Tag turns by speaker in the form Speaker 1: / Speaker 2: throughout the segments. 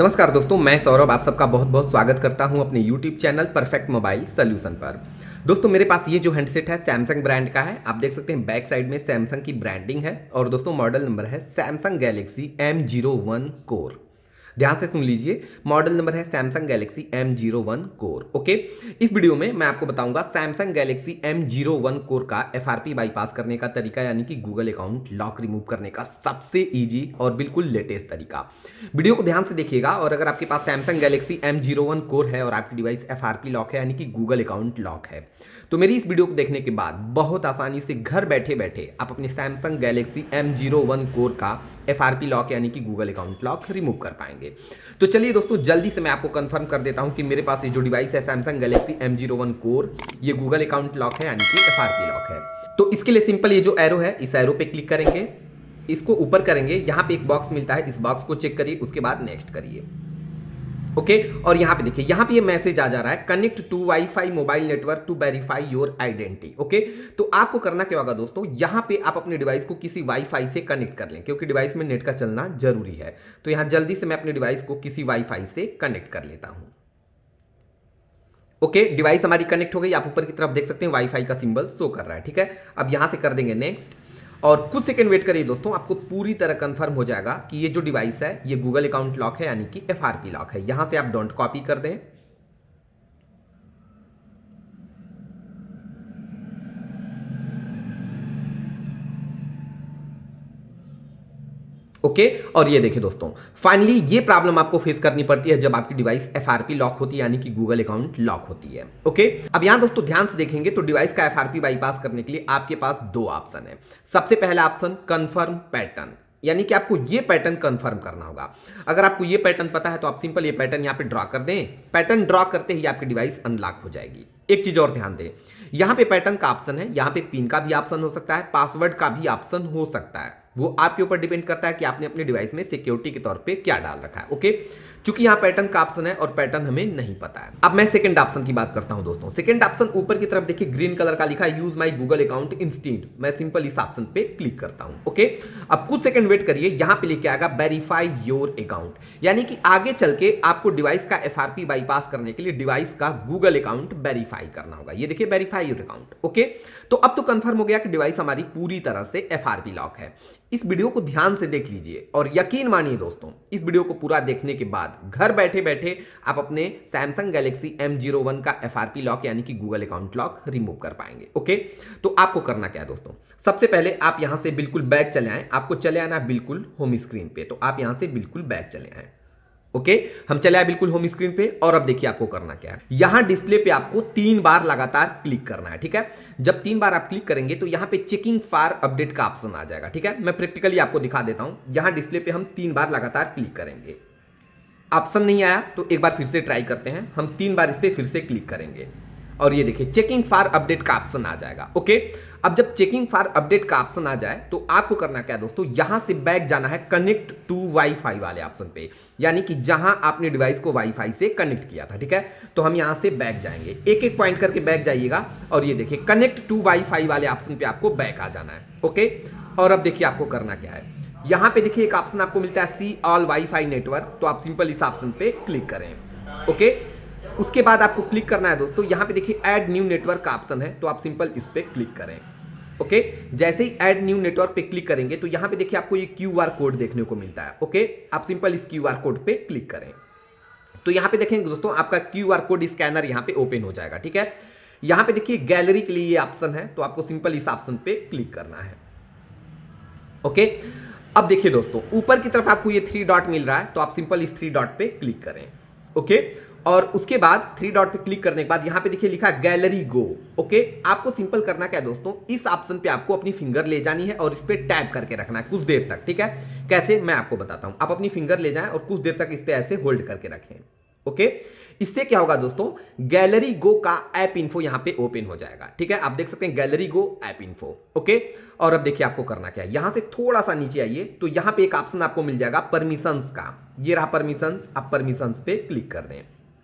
Speaker 1: नमस्कार दोस्तों मैं सौरभ आप सबका बहुत बहुत स्वागत करता हूं अपने YouTube channel perfect mobile solution पर दोस्तों मेरे पास ये जो हैंडसेट है सैमसंग ब्रांड का है आप देख सकते हैं बैक साइड में सैमसंग की ब्रांडिंग है और दोस्तों मॉडल नंबर है Samsung Galaxy M zero one core ध्यान से सुन लीजिए मॉडल नंबर है Samsung Galaxy M zero one core okay इस वीडियो में मैं आपको बताऊंगा Samsung Galaxy M zero one core का एफ बाईपास करने का तरीका यानी कि गूगल अकाउंट लॉक रिमूव करने का सबसे ईजी और बिल्कुल लेटेस्ट तरीका वीडियो को ध्यान से देखिएगा और अगर आपके पास Samsung Galaxy M zero one core है और आपकी device F R P lock है यानी कि गूगल अकाउंट लॉक है तो मेरी इस वीडियो को देखने के बाद बहुत आसानी से घर बैठे बैठे आप अपने Samsung Galaxy M zero one core का एफ लॉक यानी कि गूगल अकाउंट लॉक रिमूव कर पाएंगे तो चलिए दोस्तों जल्दी से मैं आपको कंफर्म कर देता हूँ कि मेरे पास ये जो डिवाइस है Samsung Galaxy M zero one core ये गूगल अकाउंट लॉक है यानी कि एफ लॉक है तो इसके लिए सिंपल ये जो एरो है इस एरो पे क्लिक करेंगे इसको ऊपर करेंगे यहाँ पे एक बॉक्स मिलता है इस बॉक्स को चेक करिए उसके बाद नेक्स्ट करिए ओके okay? और यहां पे देखिए यहां पे ये मैसेज आ जा रहा है connect to wifi mobile network to verify your identity okay तो आपको करना क्या होगा दोस्तों यहां पे आप अपने डिवाइस को किसी वाईफाई से कनेक्ट कर लें क्योंकि डिवाइस में नेट का चलना जरूरी है तो यहां जल्दी से मैं अपने डिवाइस को किसी वाईफाई से कनेक्ट कर लेता हूं ओके okay, डिवाइस हमारी कनेक्ट हो गई आप ऊपर की तरफ देख सकते हैं वाईफाई का सिंबल शो कर रहा है ठीक है अब यहां से कर देंगे नेक्स्ट और कुछ सेकंड वेट करिए दोस्तों आपको पूरी तरह कंफर्म हो जाएगा कि ये जो डिवाइस है ये गूगल अकाउंट लॉक है यानी कि एफ लॉक है यहाँ से आप डोंट कॉपी कर दें ओके okay? और ये देखिए दोस्तों फाइनली ये प्रॉब्लम आपको फेस करनी पड़ती है जब आपकी डिवाइस एफ लॉक होती है यानी कि गूगल अकाउंट लॉक होती है ओके okay? अब यहां दोस्तों ध्यान से देखेंगे तो डिवाइस का एफ बाईपास करने के लिए आपके पास दो ऑप्शन है सबसे पहला ऑप्शन कन्फर्म पैटर्न यानी कि आपको ये पैटर्न कंफर्म करना होगा अगर आपको ये पैटर्न पता है तो आप सिंपल ये पैटर्न यहाँ पे ड्रॉ कर दें पैटर्न ड्रॉ करते ही आपकी डिवाइस अनलॉक हो जाएगी एक चीज और ध्यान दें यहां पे पैटर्न का ऑप्शन है यहां पे पिन का भी ऑप्शन हो सकता है पासवर्ड का भी ऑप्शन हो सकता है वो आपके ऊपर डिपेंड करता है कि आपने अपने डिवाइस में सिक्योरिटी के तौर पे क्या डाल रखा है ओके क्योंकि यहां पैटर्न का ऑप्शन है और पैटर्न हमें नहीं पता है अब मैं सेकंड ऑप्शन की बात करता हूं दोस्तों सेकंड ऑप्शन ऊपर की तरफ देखिए ग्रीन कलर का लिखा use my Google account instant मैं सिंपल इस ऑप्शन पे क्लिक करता हूं ओके अब कुछ सेकंड वेट करिए यहां पे लेके आएगा वेरीफाई योर अकाउंट यानी कि आगे चल के आपको डिवाइस का एफ बाईपास करने के लिए डिवाइस का गूगल अकाउंट वेरीफाई करना होगा ये देखिए वेरीफाई योर अकाउंट ओके तो अब तो कंफर्म हो गया कि डिवाइस हमारी पूरी तरह से एफ लॉक है इस वीडियो को ध्यान से देख लीजिए और यकीन मानिए दोस्तों इस वीडियो को पूरा देखने के बाद घर बैठे बैठे आप अपने Samsung Galaxy M zero one का एफ आर पी लॉक यानी कि गूगल अकाउंट लॉक रिमूव कर पाएंगे ओके तो आपको करना क्या है दोस्तों सबसे पहले आप यहां से बिल्कुल बैक चले आए आपको चले आना बिल्कुल होम स्क्रीन पे तो आप यहां से बिल्कुल बैक चले आए ओके हम चले आए बिल्कुल होम स्क्रीन पे और अब देखिए आपको करना क्या है यहां डिस्प्ले पे आपको तीन बार लगातार क्लिक करना है ठीक है जब तीन बार आप क्लिक करेंगे तो यहां पे चेकिंग फायर अपडेट का ऑप्शन आ जाएगा ठीक है मैं प्रैक्टिकली आपको दिखा देता हूं यहां डिस्प्ले पे हम तीन बार लगातार क्लिक करेंगे ऑप्शन नहीं आया तो एक बार फिर से ट्राई करते हैं हम तीन बार इस पर फिर से क्लिक करेंगे और ये देखिए चेकिंग फॉर अपडेट का ऑप्शन आ जाएगा ओके अब जब चेकिंग फॉर अपडेट का ऑप्शन आ जाए तो आपको करना क्या है दोस्तों यहां से बैक जाना है कनेक्ट टू वाईफाई वाले ऑप्शन पे यानी कि जहां आपने डिवाइस को वाईफाई से कनेक्ट किया था ठीक है तो हम यहां से बैक जाएंगे एक एक पॉइंट करके बैक जाइएगा और ये देखिए कनेक्ट टू वाईफाई वाले ऑप्शन पे आपको बैक आ जाना है ओके और अब देखिए आपको करना क्या है यहां पर देखिए एक ऑप्शन आपको मिलता है सी ऑल वाई नेटवर्क तो आप सिंपल इस ऑप्शन पे क्लिक करें ओके okay? उसके बाद आपको क्लिक करना है दोस्तों तो यहां पे देखिए ऐड न्यू नेटवर्क का ऑप्शन है तो आप सिंपल इस पर क्लिक करें ओके जैसे ही ऐड न्यू नेटवर्क पे क्लिक करेंगे तो यहां पे देखिए आपको ये क्यू आर कोड देखने को मिलता है ओके आप सिंपल इस क्यू आर कोड पे क्लिक करें तो यहां पे देखेंगे दोस्तों आपका क्यू आर कोड स्कैनर यहां पर ओपन हो जाएगा ठीक है यहां पर देखिए गैलरी के लिए ये ऑप्शन है तो आपको सिंपल इस ऑप्शन पे क्लिक करना है ओके अब देखिए दोस्तों ऊपर की तरफ आपको ये थ्री डॉट मिल रहा है तो आप सिंपल इस थ्री डॉट पे क्लिक करें ओके okay? और उसके बाद थ्री डॉट पे क्लिक करने के बाद यहां पे देखिए लिखा गैलरी गो ओके आपको सिंपल करना क्या है दोस्तों इस ऑप्शन पे आपको अपनी फिंगर ले जानी है और इस पर टैप करके रखना है कुछ देर तक ठीक है कैसे मैं आपको बताता हूं आप अपनी फिंगर ले जाए और कुछ देर तक इस पर ऐसे होल्ड करके रखें ओके इससे क्या होगा दोस्तों गैलरी गो का ऐप इन्फो यहां पे ओपन हो जाएगा ठीक है आप देख सकते हैं gallery go app info okay और अब देखिए आपको करना क्या है यहां से थोड़ा सा नीचे आइए तो यहां पे एक ऑप्शन आपको मिल जाएगा परमिशंस का ये रहा परमिशंस आप परमिशंस पे क्लिक कर दें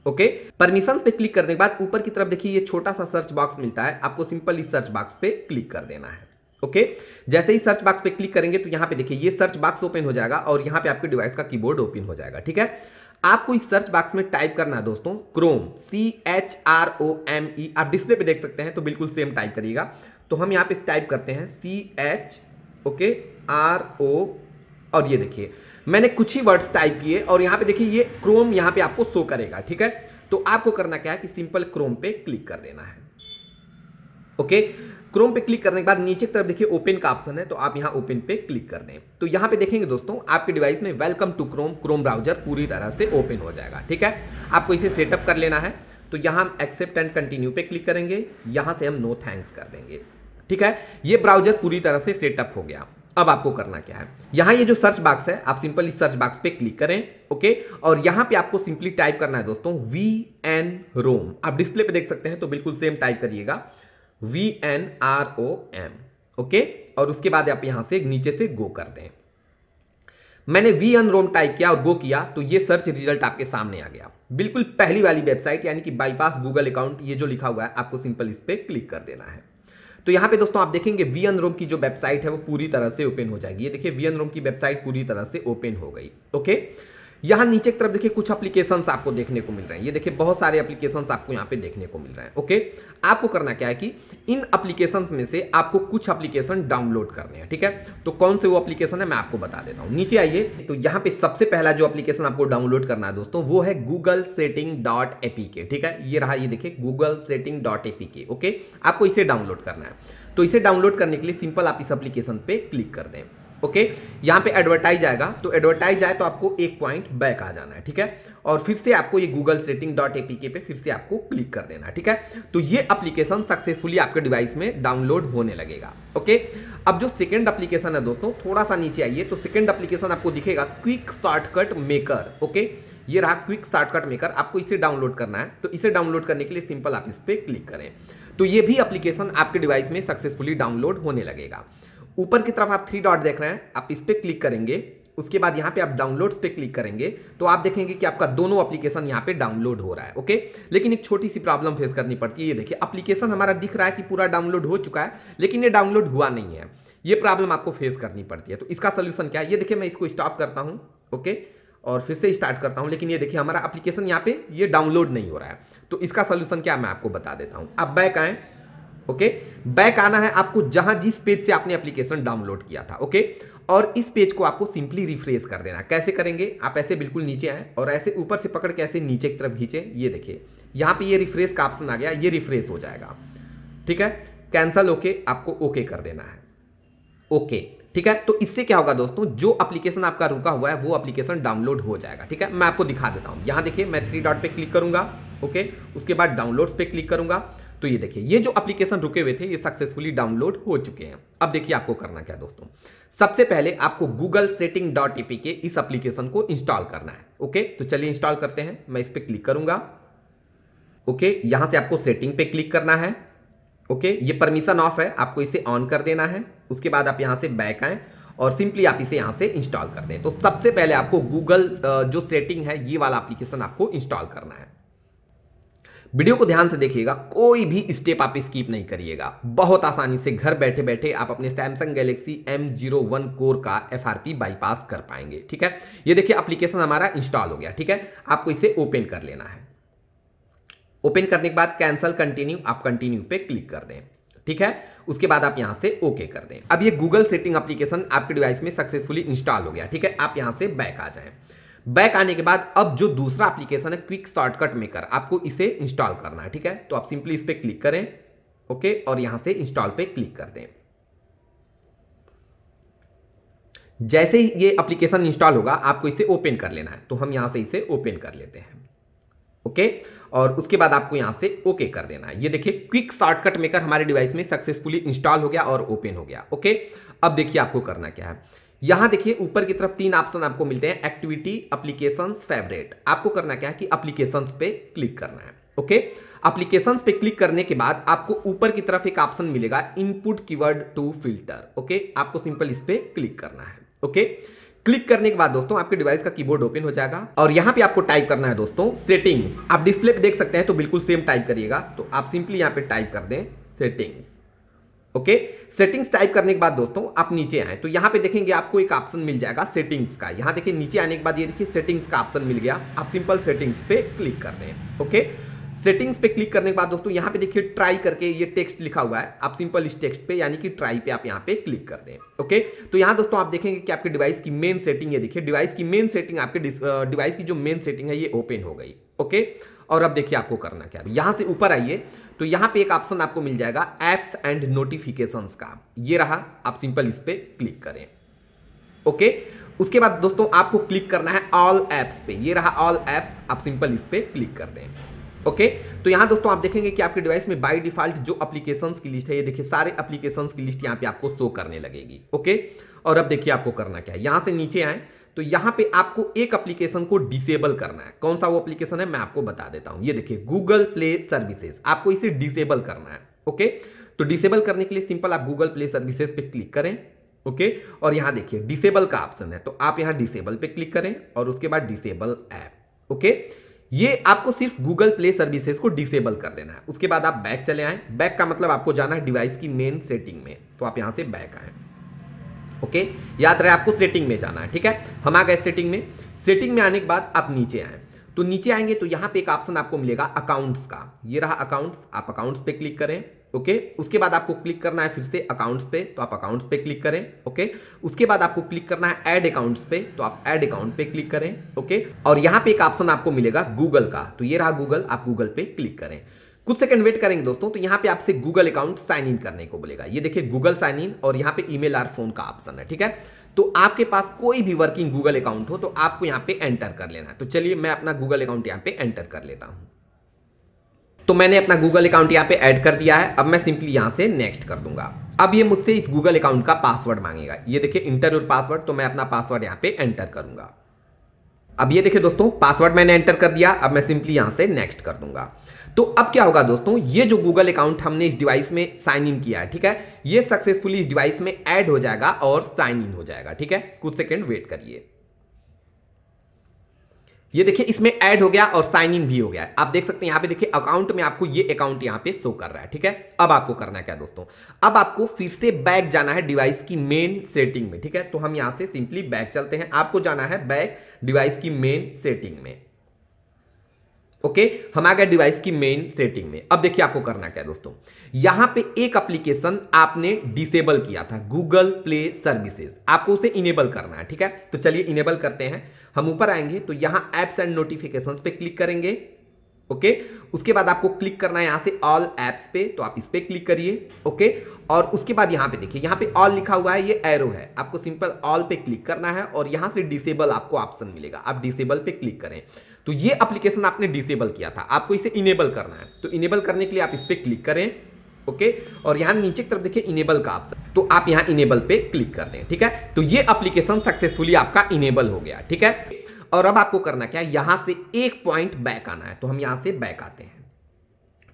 Speaker 1: ओके परमिशन पे क्लिक करने के बाद ऊपर की तरफ देखिए ये छोटा सा सर्च बॉक्स मिलता है आपको सिंपल इस सर्च बॉक्स पे क्लिक कर देना है ओके okay? जैसे ही सर्च बॉक्स पे क्लिक करेंगे तो यहाँ पे देखिए ये सर्च बॉक्स ओपन हो जाएगा और यहाँ पे आपके डिवाइस का कीबोर्ड ओपन हो जाएगा ठीक है आपको इस सर्च बॉक्स में टाइप करना है दोस्तों Chrome C H R O M E आप डिस्प्ले पे देख सकते हैं तो बिल्कुल सेम टाइप करिएगा तो हम यहाँ पे टाइप करते हैं C H okay R O और ये देखिए मैंने कुछ ही वर्ड्स टाइप किए और यहाँ पे देखिए ये क्रोम यहां पे आपको शो करेगा ठीक है तो आपको करना क्या है कि सिंपल क्रोम पे क्लिक कर देना है ओके क्रोम पे क्लिक करने के बाद नीचे की तरफ देखिए ओपन का ऑप्शन है तो आप यहाँ ओपन पे क्लिक कर दें तो यहां पे देखेंगे दोस्तों आपके डिवाइस में welcome to Chrome Chrome browser पूरी तरह से ओपन हो जाएगा ठीक है आपको इसे सेटअप कर लेना है तो यहां हम एक्सेप्ट एंड कंटिन्यू पे क्लिक करेंगे यहां से हम नो थैंक्स कर देंगे ठीक है ये ब्राउजर पूरी तरह से सेटअप हो गया अब आपको करना क्या है यहां ये जो सर्च बॉक्स है आप सिंपली सर्च बॉक्स पे क्लिक करें ओके और यहां पे आपको सिंपली टाइप करना है दोस्तों वी एन रोम आप डिस्प्ले पे देख सकते हैं तो बिल्कुल सेम टाइप करिएगा V N R O M okay और उसके बाद आप यहां से नीचे से गो कर दें मैंने वी एन रोम टाइप किया और गो किया तो ये सर्च रिजल्ट आपके सामने आ गया बिल्कुल पहली वाली वेबसाइट यानी कि बाईपास गूगल अकाउंट ये जो लिखा हुआ है आपको सिंपल इस पर क्लिक कर देना है तो यहाँ पे दोस्तों आप देखेंगे वी रोम की जो वेबसाइट है वो पूरी तरह से ओपन हो जाएगी ये देखिए वी रोम की वेबसाइट पूरी तरह से ओपन हो गई ओके यहां नीचे की तरफ देखिए कुछ एप्लीकेशन आपको देखने को मिल रहे हैं ये देखिए बहुत सारे एप्लीकेशन आपको यहाँ पे देखने को मिल रहे हैं ओके आपको करना क्या है कि इन एप्लीकेशन में से आपको कुछ एप्लीकेशन डाउनलोड करने हैं ठीक है तो कौन से वो एप्लीकेशन है मैं आपको बता देता हूँ नीचे आइए तो यहाँ पे सबसे पहला जो एप्लीकेशन आपको डाउनलोड करना है दोस्तों वो है गूगल सेटिंग डॉट एपीके ठीक है ये रहा ये देखिए Google setting dot APK okay आपको इसे डाउनलोड करना है तो इसे डाउनलोड करने के लिए सिंपल आप इस एप्लीकेशन पे क्लिक कर दें ओके यहां पे एडवर्टाइज आएगा तो एडवर्टाइज आए तो आपको एक पॉइंट बैक आ जाना है ठीक है और फिर से आपको ये गूगल सेटिंग डॉट एपीके पे फिर से आपको क्लिक कर देना है ठीक है तो ये एप्लीकेशन सक्सेसफुली आपके डिवाइस में डाउनलोड होने लगेगा ओके अब जो सेकंड एप्लीकेशन है दोस्तों थोड़ा सा नीचे आइए तो सेकेंड एप्लीकेशन आपको दिखेगा क्विक शॉर्टकट मेकर ओके ये रहा क्विक शॉर्टकट मेकर आपको इसे डाउनलोड करना है तो इसे डाउनलोड करने के लिए सिंपल आप इस पर क्लिक करें तो ये भी अप्लीकेशन आपके डिवाइस में सक्सेसफुली डाउनलोड होने लगेगा ऊपर की तरफ आप थ्री डॉट देख रहे हैं आप इस पर क्लिक करेंगे उसके बाद यहाँ पे आप डाउनलोड्स पे क्लिक करेंगे तो आप देखेंगे कि आपका दोनों एप्लीकेशन यहाँ पे डाउनलोड हो रहा है ओके लेकिन एक छोटी सी प्रॉब्लम फेस करनी पड़ती है ये देखिए एप्लीकेशन हमारा दिख रहा है कि पूरा डाउनलोड हो चुका है लेकिन ये डाउनलोड हुआ नहीं है ये प्रॉब्लम आपको फेस करनी पड़ती है तो इसका सोल्यूशन क्या है ये देखिए मैं इसको स्टॉप करता हूँ ओके और फिर से स्टार्ट करता हूँ लेकिन ये देखिए हमारा अप्लीकेशन यहाँ पे ये डाउनलोड नहीं हो रहा है तो इसका सोल्यूशन क्या मैं आपको बता देता हूँ आप बैक आएँ ओके बैक आना है आपको जहां जिस पेज से आपने एप्लीकेशन डाउनलोड किया था ओके और इस पेज को आपको सिंपली रिफ्रेश कर देना कैसे करेंगे आप ऐसे बिल्कुल नीचे आए और ऐसे ऊपर से पकड़ के ऐसे नीचे की तरफ खींचे ये देखिए यहां पे ये रिफ्रेश का ऑप्शन आ गया ये रिफ्रेश हो जाएगा ठीक है कैंसल ओके आपको ओके कर देना है ओके ठीक है तो इससे क्या होगा दोस्तों जो एप्लीकेशन आपका रुका हुआ है वो एप्लीकेशन डाउनलोड हो जाएगा ठीक है मैं आपको दिखा देता हूं यहां देखिए मैं थ्री डॉट पे क्लिक करूंगा ओके उसके बाद डाउनलोड पे क्लिक करूंगा तो ये देखिए ये जो एप्लीकेशन रुके हुए थे ये सक्सेसफुली डाउनलोड हो चुके हैं अब देखिए आपको करना क्या दोस्तों सबसे पहले आपको गूगल सेटिंग डॉट के इस एप्लीकेशन को इंस्टॉल करना है ओके तो चलिए इंस्टॉल करते हैं मैं इस पर क्लिक करूंगा ओके यहां से आपको सेटिंग पे क्लिक करना है ओके ये परमिशन ऑफ है आपको इसे ऑन कर देना है उसके बाद आप यहां से बैक आए और सिंपली आप इसे यहां से इंस्टॉल कर दें तो सबसे पहले आपको गूगल जो सेटिंग है ये वाला एप्लीकेशन आपको इंस्टॉल करना है वीडियो को ध्यान से देखिएगा कोई भी स्टेप आप स्कीप नहीं करिएगा बहुत आसानी से घर बैठे बैठे आप अपने Samsung Galaxy M zero one core का एफ आर पी बाईपास कर पाएंगे ठीक है ये देखिए एप्लीकेशन हमारा इंस्टॉल हो गया ठीक है आपको इसे ओपन कर लेना है ओपन करने के बाद कैंसल कंटिन्यू आप कंटिन्यू पे क्लिक कर दें ठीक है उसके बाद आप यहां से ओके कर दें अब ये गूगल सेटिंग एप्लीकेशन आपके डिवाइस में सक्सेसफुली इंस्टॉल हो गया ठीक है आप यहां से बैक आ जाएं बैक आने के बाद अब जो दूसरा एप्लीकेशन है क्विक शॉर्टकट मेकर आपको इसे इंस्टॉल करना है ठीक है तो आप सिंपली इस पर क्लिक करें ओके और यहां से इंस्टॉल पे क्लिक कर दें जैसे ही ये एप्लीकेशन इंस्टॉल होगा आपको इसे ओपन कर लेना है तो हम यहां से इसे ओपन कर लेते हैं ओके और उसके बाद आपको यहां से ओके कर देना है ये देखिए क्विक शॉर्टकट मेकर हमारे डिवाइस में सक्सेसफुली इंस्टॉल हो गया और ओपन हो गया ओके अब देखिए आपको करना क्या है यहां देखिए ऊपर की तरफ तीन ऑप्शन आपको मिलते हैं एक्टिविटी अप्लीकेशन फेवरेट आपको करना क्या है कि अप्लीकेशन पे क्लिक करना है ओके अप्लीकेशन पे क्लिक करने के बाद आपको ऊपर की तरफ एक ऑप्शन मिलेगा input keyword to filter okay आपको सिंपल इस पर क्लिक करना है ओके क्लिक करने के बाद दोस्तों आपके डिवाइस का कीबोर्ड ओपन हो जाएगा और यहां पे आपको टाइप करना है दोस्तों सेटिंग्स आप डिस्प्ले पे देख सकते हैं तो बिल्कुल सेम टाइप करिएगा तो आप सिंपली यहां पे टाइप कर दें सेटिंग्स ओके सेटिंग्स टाइप करने के बाद दोस्तों आप नीचे आए तो यहाँ पे देखेंगे आपको एक ऑप्शन मिल जाएगा सेटिंग्स का यहाँ देखिए नीचे आने के बाद ये देखिए सेटिंग्स का ऑप्शन मिल गया आप सिंपल सेटिंग्स पे क्लिक कर दें ओके सेटिंग्स पे क्लिक करने के बाद दोस्तों यहाँ पे देखिए ट्राई करके ये टेक्स्ट लिखा हुआ है आप सिंपल इस टेक्स्ट पे यानी कि ट्राई पे आप यहाँ पे क्लिक कर दें ओके तो यहाँ दोस्तों आप देखेंगे कि आपके डिवाइस की मेन सेटिंग ये देखिए डिवाइस की मेन सेटिंग आपके डिवाइस की जो मेन सेटिंग है ये ओपन हो गई ओके और अब देखिए आपको करना क्या यहाँ से ऊपर आइए तो यहां पे एक ऑप्शन आपको मिल जाएगा एप्स एंड नोटिफिकेशंस का ये रहा आप सिंपल इस पर क्लिक करें ओके उसके बाद दोस्तों आपको क्लिक करना है ऑल एप्स पे ये रहा ऑल एप्स आप सिंपल इस पर क्लिक कर दें ओके तो यहां दोस्तों आप देखेंगे कि आपके डिवाइस में बाय डिफॉल्ट जो एप्लीकेशंस की लिस्ट है ये देखिए सारे एप्लीकेशंस की लिस्ट यहां पे आपको शो करने लगेगी ओके और अब देखिए आपको करना क्या है यहां से नीचे आए तो यहां पे आपको एक एप्लीकेशन को डिसेबल करना है कौन सा वो एप्लीकेशन है मैं आपको बता देता हूं ये देखिए गूगल प्ले सर्विसेज आपको इसे डिसेबल करना है ओके तो डिसेबल करने के लिए सिंपल आप गूगल प्ले सर्विसेज पे क्लिक करें ओके और यहां देखिए डिसेबल का ऑप्शन है तो आप यहां डिसेबल पे क्लिक करें और उसके बाद डिसेबल ऐप ओके ये आपको सिर्फ गूगल प्ले सर्विसेज को डिसेबल कर देना है उसके बाद आप बैक चले आए बैक का मतलब आपको जाना है डिवाइस की मेन सेटिंग में तो आप यहां से बैक आए ओके याद रहे आपको सेटिंग में जाना है ठीक है हम आ गए सेटिंग में सेटिंग में आने के बाद आप नीचे आए तो नीचे आएंगे तो यहां पे एक ऑप्शन आपको मिलेगा अकाउंट्स का ये रहा अकाउंट्स आप अकाउंट्स पे क्लिक करें ओके उसके बाद आपको क्लिक करना है फिर से अकाउंट्स पे तो आप अकाउंट्स पे क्लिक करें ओके उसके बाद आपको क्लिक करना है ऐड अकाउंट्स पे तो आप ऐड अकाउंट पे क्लिक करें ओके और यहां पे एक ऑप्शन आपको मिलेगा गूगल का तो ये रहा गूगल आप गूगल पे क्लिक करें कुछ सेकंड वेट करेंगे दोस्तों तो यहाँ पे आपसे गूगल अकाउंट साइन इन करने को बोलेगा ये देखिए गूगल साइन इन और यहाँ पे ईमेल आर फोन का ऑप्शन है ठीक है तो आपके पास कोई भी वर्किंग गूगल अकाउंट हो तो आपको यहाँ पे एंटर कर लेना है तो चलिए मैं अपना गूगल अकाउंट यहाँ पे एंटर कर लेता हूँ तो मैंने अपना गूगल अकाउंट यहाँ पे ऐड कर दिया है अब मैं सिंपली यहाँ से नेक्स्ट कर दूंगा अब ये मुझसे इस गूगल अकाउंट का पासवर्ड मांगेगा ये देखिए इंटर और पासवर्ड तो मैं अपना पासवर्ड यहाँ पे एंटर करूंगा अब ये देखिए दोस्तों पासवर्ड मैंने एंटर कर दिया अब मैं सिंपली यहां से नेक्स्ट कर दूंगा तो अब क्या होगा दोस्तों ये जो गूगल अकाउंट हमने इस डिवाइस में साइन इन किया है ठीक है ये सक्सेसफुली इस डिवाइस में ऐड हो जाएगा और साइन इन हो जाएगा ठीक है कुछ सेकेंड वेट करिए ये देखिए इसमें ऐड हो गया और साइन इन भी हो गया आप देख सकते हैं यहां पे देखिए अकाउंट में आपको ये अकाउंट यहां पे शो कर रहा है ठीक है अब आपको करना क्या दोस्तों अब आपको फिर से बैक जाना है डिवाइस की मेन सेटिंग में ठीक है तो हम यहां से सिंपली बैक चलते हैं आपको जाना है बैक डिवाइस की मेन सेटिंग में ओके हम आ गए डिवाइस की मेन सेटिंग में अब देखिए आपको करना क्या है दोस्तों यहां पे एक एप्लीकेशन आपने डिसेबल किया था गूगल प्ले सर्विसेज आपको उसे इनेबल करना है ठीक है तो चलिए इनेबल करते हैं हम ऊपर आएंगे तो यहां एप्स एंड नोटिफिकेशन पे क्लिक करेंगे ओके okay? उसके बाद आपको क्लिक करना है यहां से ऑल एप्स पे तो आप इस पर क्लिक करिए ओके okay? और उसके बाद यहां पे देखिए यहां पे ऑल लिखा हुआ है ये एरो है आपको सिंपल ऑल पे क्लिक करना है और यहां से डिसेबल आपको ऑप्शन मिलेगा आप डिसेबल पे क्लिक करें तो ये एप्लीकेशन आपने डिसेबल किया था आपको इसे इनेबल करना है तो इनेबल करने के लिए आप इस पर क्लिक करें ओके और यहां नीचे की तरफ देखिए इनेबल का ऑप्शन तो आप यहां इनेबल पे क्लिक कर दें ठीक है तो ये एप्लीकेशन सक्सेसफुली आपका इनेबल हो गया ठीक है और अब आपको करना क्या है यहां से एक पॉइंट बैक आना है तो हम यहां से बैक आते हैं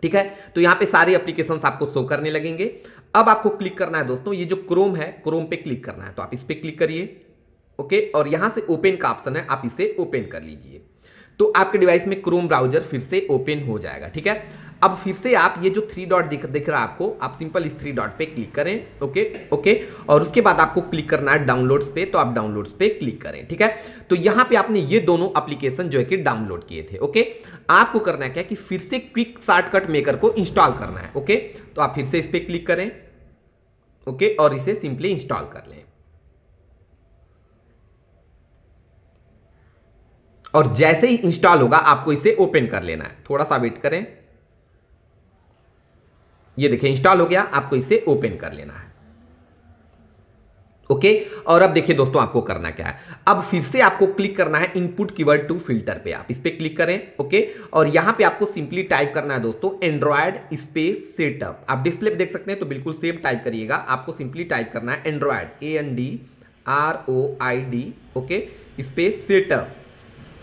Speaker 1: ठीक है तो यहाँ पे सारे एप्लीकेशन आपको शो करने लगेंगे अब आपको क्लिक करना है दोस्तों ये जो क्रोम है क्रोम पे क्लिक करना है तो आप इस पर क्लिक करिए ओके और यहां से ओपन का ऑप्शन है आप इसे ओपन कर लीजिए तो आपके डिवाइस में क्रोम ब्राउजर फिर से ओपन हो जाएगा ठीक है अब फिर से आप ये जो थ्री डॉट दिख दिख रहा है आपको आप सिंपल इस थ्री डॉट पे क्लिक करें ओके ओके और उसके बाद आपको क्लिक करना है डाउनलोड्स पे तो आप डाउनलोड्स पे क्लिक करें ठीक है तो यहां पे आपने ये दोनों एप्लीकेशन जो है कि डाउनलोड किए थे ओके आपको करना है क्या कि फिर से क्विक शॉर्टकट मेकर को इंस्टॉल करना है ओके तो आप फिर से इस पर क्लिक करें ओके और इसे सिंपली इंस्टॉल कर लें और जैसे ही इंस्टॉल होगा आपको इसे ओपन कर लेना है थोड़ा सा वेट करें ये देखिए इंस्टॉल हो गया आपको इसे ओपन कर लेना है ओके और अब देखिए दोस्तों आपको करना क्या है अब फिर से आपको क्लिक करना है इनपुट कीवर्ड टू फिल्टर पे आप इस पर क्लिक करें ओके और यहां पे आपको सिंपली टाइप करना है दोस्तों एंड्रॉयड स्पेस सेटअप आप डिस्प्ले पे देख सकते हैं तो बिल्कुल सेम टाइप करिएगा आपको सिंपली टाइप करना है Android A N D R O I D okay space setup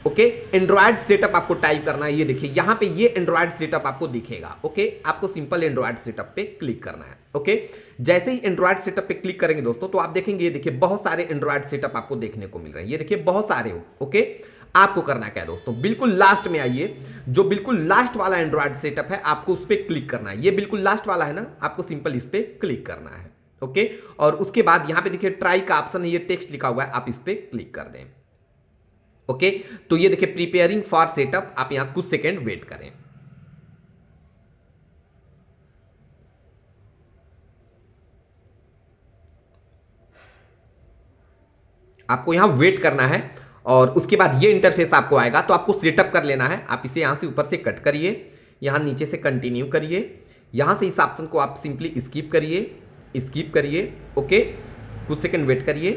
Speaker 1: okay Android setup आपको टाइप करना है ये देखिए यहां पे ये एंड्रॉयड सेटअप आपको दिखेगा ओके आपको सिंपल एंड्रॉयड सेटअप पे क्लिक करना है ओके जैसे ही एंड्रॉयड सेटअप पे क्लिक करेंगे दोस्तों तो आप देखेंगे ये देखिए बहुत सारे एंड्रॉयड सेटअप आपको देखने को मिल रहे हैं ये देखिए बहुत सारे हो ओके आपको करना क्या है दोस्तों बिल्कुल लास्ट में आइए जो बिल्कुल लास्ट वाला एंड्रॉयड सेटअप है आपको उस पर क्लिक करना है ये बिल्कुल लास्ट वाला है ना आपको सिंपल इस पर क्लिक करना है ओके और उसके बाद यहां पर देखिए ट्राई का ऑप्शन है ये टेक्स्ट लिखा हुआ है आप इस पर क्लिक कर दें ओके तो ये देखिए प्रिपेयरिंग फॉर सेटअप आप यहां कुछ सेकेंड वेट करें आपको यहां वेट करना है और उसके बाद ये इंटरफेस आपको आएगा तो आपको सेटअप कर लेना है आप इसे यहां से ऊपर से कट करिए यहां नीचे से कंटिन्यू करिए यहां से इस ऑप्शन को आप सिंपली स्किप करिए स्किप करिए ओके कुछ सेकंड वेट करिए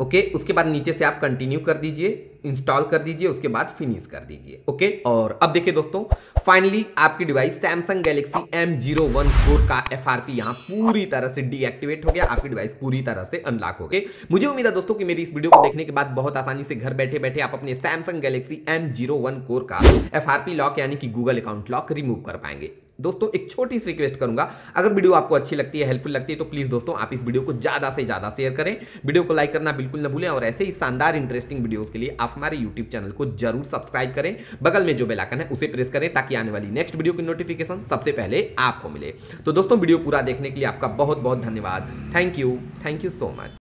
Speaker 1: ओके उसके बाद नीचे से आप कंटिन्यू कर दीजिए इंस्टॉल कर दीजिए उसके बाद फिनिश कर दीजिए ओके और अब देखिए दोस्तों फाइनली आपकी device Samsung Galaxy M zero one four का एफ आर पी यहाँ पूरी तरह से डीएक्टिवेट हो गया आपकी डिवाइस पूरी तरह से अनलॉक हो गई मुझे उम्मीद है दोस्तों कि मेरी इस वीडियो को देखने के बाद बहुत आसानी से घर बैठे बैठे आप अपने Samsung Galaxy M zero one core का एफ आर पी लॉक यानी कि गूगल अकाउंट लॉक रिमूव कर पाएंगे दोस्तों एक छोटी सी रिक्वेस्ट करूंगा अगर वीडियो आपको अच्छी लगती है हेल्पफुल लगती है तो प्लीज दोस्तों आप इस वीडियो को ज्यादा से ज्यादा शेयर करें वीडियो को लाइक करना बिल्कुल ना भूलें और ऐसे ही शानदार इंटरेस्टिंग वीडियोस के लिए आप हमारे यूट्यूब चैनल को जरूर सब्सक्राइब करें बगल में जो बेलाकन है उसे प्रेस करें ताकि आने वाली नेक्स्ट वीडियो की नोटिफिकेशन सबसे पहले आपको मिले तो दोस्तों वीडियो पूरा देखने के लिए आपका बहुत बहुत धन्यवाद thank you thank you so much